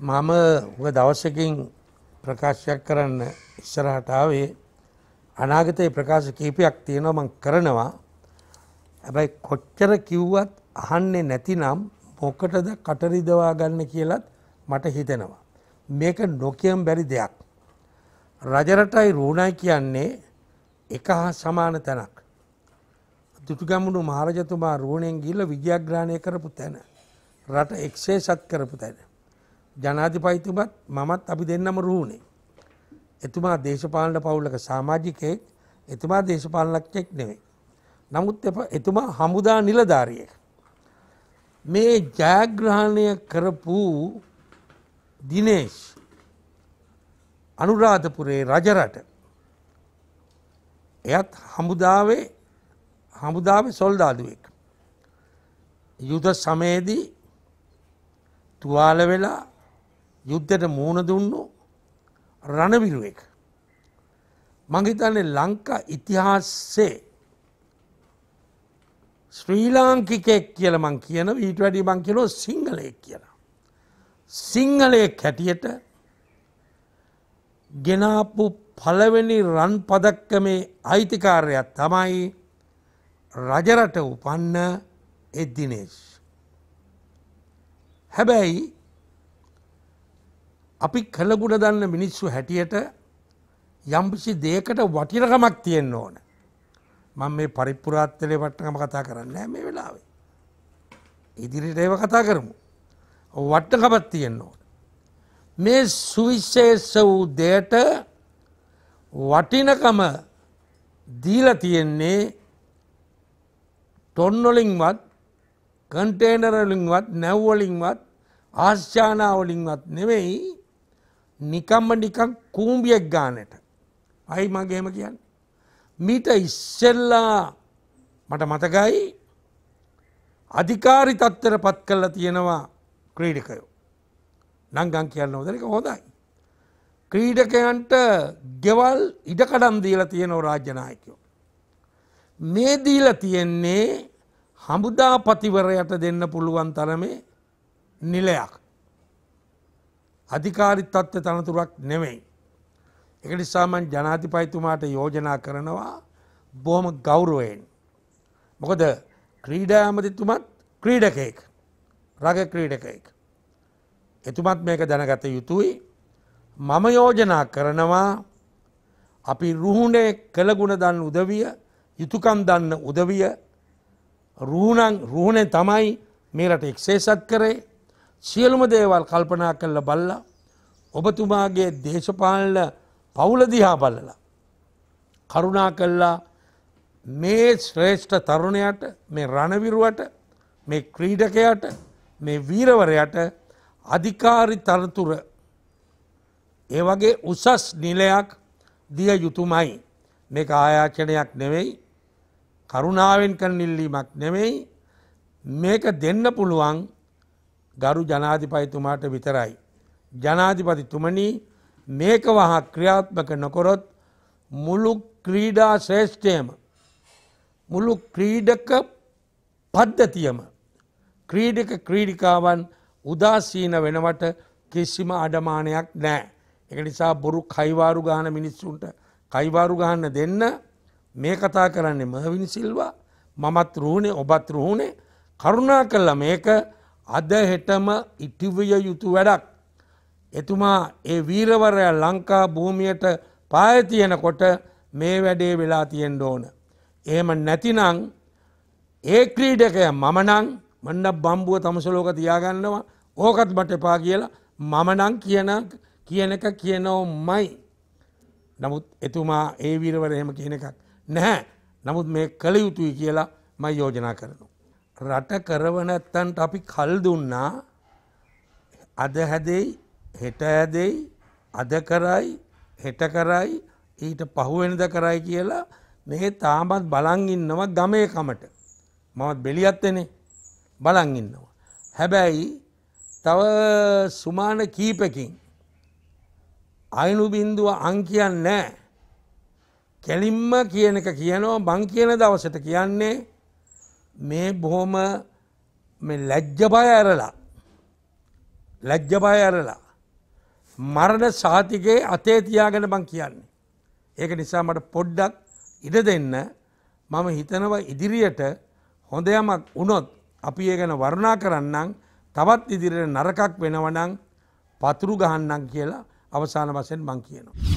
මම ඔය දවසකින් ප්‍රකාශයක් කරන්න ඉස්සරහට ආවේ අනාගතයේ ප්‍රකාශ කීපයක් තියෙනවා මම කරනවා හැබැයි කොච්චර කිව්වත් අහන්නේ නැතිනම් මොකටද කටරිදවා ගන්න කියලත් මට හිතෙනවා මේක නොකියම් බැරි දෙයක් රජරටයි රූණයි කියන්නේ එක හා සමාන තැනක් දුටුගමුණු මහරජතුමා රුවණෙන් ගිහිල්ලා විජයග්‍රහණය කරපු තැන රට එක්සේසත් කරපු තැන ජනාධිපයිතුමත් මමත් අපි දෙන්නම රූුණේ. එතුමා දේශපාලන පවුලක සාමාජිකයෙක් එතුමා දේශපාලනක්යෙක් නෙවෙයි. නමුත් එතුමා හමුදා නිලධාරියෙක්. මේ ජයග්‍රහණය කරපු දිනේශ් අනුරාධපුරේ රජරට එයත් හමුදාවේ හමුදාව සොල්දාදුවෙක්. යුද සමයේදී තුවාල වෙලා යුද්ධට මූුණ දුන්නු රණවිරුවෙක්. මංහිතන්නේ ලංකා ඉතිහාස්සේ ශ්‍රී ලාංකිකෙක් කියල මං කියන ඊට වැඩි මං කියලෝ සිංහලයෙක් කියලා. සිංහලයෙක් හැටියට ගෙනාපු පළවෙනි රන් පදක්කමේ අයිතිකාරයක් තමයි රජරට උපන්න එද්දිනේශ්. හැබැයි අපි කළගුණ දන්න මිනිස්සු හැටියට යම්පිසි දේකට වටිරකමක් තියෙන්න ඕන. මං මේ පරිප්පුරාත්තලේ වට්ටකම කතා කරන්න මේ වෙලාවේ. ඉදිරිට ඒව කතා කරමු. වට්ටකමත් තියෙන්න ඕන. මේ සුවිශේෂ වූ දේට වටිනකම දීල තියෙන්නේ ටොන්නොලින්වත් කන්ටේනරලින්වත් නැව්වලින්වත් ආශ්‍යානාවලින්වත් නෙවෙයි නිකම්ම නිකං කූම්බියෙක් ගානට අයි මගේම කියන්න. මීට ඉස්සෙල්ලා මට මතකයි අධිකාරි තත්තර පත් කල්ලා තියෙනවා ක්‍රීඩිකයෝ. නංගං කියන්න ඕදනක හොඳයි. ක්‍රීඩකයන්ට ගෙවල් ඉඩකඩම් දීලා තියෙනව රාජ්‍යනායකයෝ. මේ දීල තියෙන්නේ හමුදාපතිවරයට දෙන්න පුළුවන් තරමේ නිලයක්. අධිකාරිත්වත්ව තනතුරක් නෙමෙයි. එක නිසාමන් ජනාතිපයිතුමාට යෝජනා කරනවා බොහොම ගෞරුවයෙන්. මොකද ක්‍රීඩා ඇමතිතුමත් ක්‍රීඩකයෙක් රග ක්‍රීඩකයෙක්. එතුමත් මේක දැනගත යුතුයි මම යෝජනා කරනවා අපි රුහුණේ කළගුණ දන්න උදවිය යුතුකම් දන්න උදවිය රුහුණන් රුහුණේ තමයි මේ රට එක්සේසත් කරේ සියලුම දේවල් කල්පනා කරල බල්ලා ඔබතුමාගේ දේශපාලන පවුලදිහා බලලා. කරුණා කල්ලා මේ ශ්‍රේෂ්ඨ තරුණයට මේ රණවිරුවට මේ ක්‍රීඩකයට මේ වීරවරයට අධිකාරි තරතුර ඒ වගේ උසස් නිලයක් දිය යුතුමයි මේක ආයාචනයක් නෙවෙයි කරුණාවෙන් කරනිල්ලීමක් නෙවෙයි මේක දෙන්න පුළුවන් ගරු ජනාධිපතිතුමාට විතරයි. ජනාධිපතිතුමනී මේක වහා ක්‍රියාත්මක නොකොරොත් මුළු ක්‍රීඩා ශ්‍රේෂ්ඨයම මුළු ක්‍රීඩක පද්ධතියම ක්‍රීඩක ක්‍රීඩිකාවන් උදාසීන වෙනවට කිසිම අඩමානයක් නෑ. එක නිසා බොරු කයිවාරු ගාන මිනිස්සුන්ට කයිවාරු ගහන්න දෙන්න මේ කතා කරන්නේ මහවිනි සිල්වා මමත් රූුණේ ඔබත් රූුණේ කරුණා කල්ල මේක අද හෙටම ඉටිවිය යුතු වැඩක්. එතුමා ඒ වීරවරය ලංකා භූමියට පායතියෙනකොට මේ වැඩේ වෙලා තියෙන්ඩ ඕන. එහෙම නැතිනං ඒ ක්‍රීඩකය මමනං මන්න බම්බුව තමසලෝක තියාගන්නවා ඕකත් බට එපා කියලා මමනං කියන කියන එක කියනෝ මයි. නමුත් එතුමා ඒ වීරවර එහෙම කියන එකක් නැහැ නමුත් මේ කළ යුතුයි කියලා මයි යෝජනා කරනවා. රට කරවනැත්තන්ට අපි කල් දුන්නා අද හැදෙයි හෙට ඇදෙයි අද කරයි හෙට කරයි ඊට පහුවෙනද කරයි කියලා මේ තාමත් බලංඉන්නවා ගමයකමට මමත් බෙලියත්තනේ බලංඉන්නවා. හැබැයි තව සුමාන කීපකින් අයිනු බින්දුව අං කියන්න නෑ කෙලින්ම කියන එක කියනවා බං කියන දවසට කියන්නේ මේ බොහොම ලැජ්ජ බය ඇරලා ලැජ්ජ බය ඇරලා මරණ සාතිකයේ අතේ තියාගෙන බං කියන්නේ. ඒක නිසා මට පොඩ්ඩක් ඉඩ දෙන්න මම හිතනවා ඉදිරියට හොඳ යමක් වුණොත් අපි ඒ ගැන වරුණා කරන්නම් තවත් ඉදිරියට නරකක් වෙනවනම් පතුරු ගහන්නම් කියලා අවසාන වශයෙන් මං කියනවා.